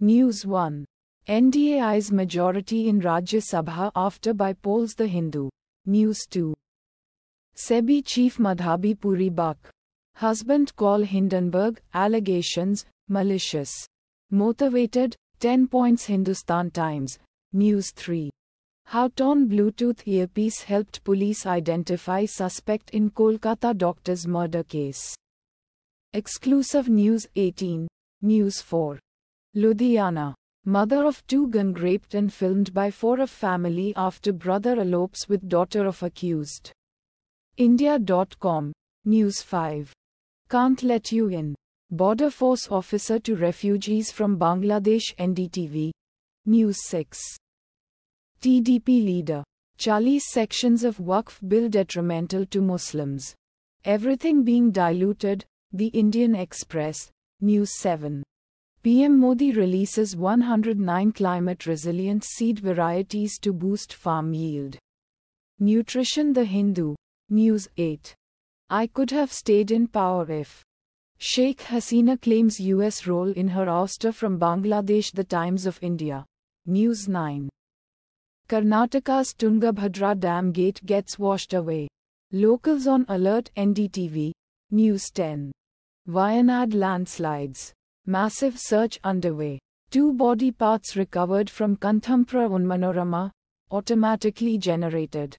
News 1. NDAI's majority in Rajya Sabha after by polls The Hindu. News 2. SEBI Chief Madhabi Puri Bak. Husband call Hindenburg, allegations, malicious. Motivated, 10 points Hindustan Times. News 3. How torn Bluetooth earpiece helped police identify suspect in Kolkata doctor's murder case. Exclusive News 18. News 4. Ludhiana. Mother of two gun raped and filmed by four of family after brother elopes with daughter of accused. India.com. News 5. Can't let you in. Border Force officer to refugees from Bangladesh NDTV. News 6. TDP leader. Charlie's sections of Waqf bill detrimental to Muslims. Everything being diluted, The Indian Express. News 7. PM Modi releases 109 climate resilient seed varieties to boost farm yield. Nutrition The Hindu, News 8. I could have stayed in power if. Sheikh Hasina claims US role in her ouster from Bangladesh The Times of India. News 9. Karnataka's Tungabhadra Dam gate gets washed away. Locals on alert NDTV. News 10. Wayanad landslides massive search underway. Two body parts recovered from Kantampra Unmanorama, automatically generated.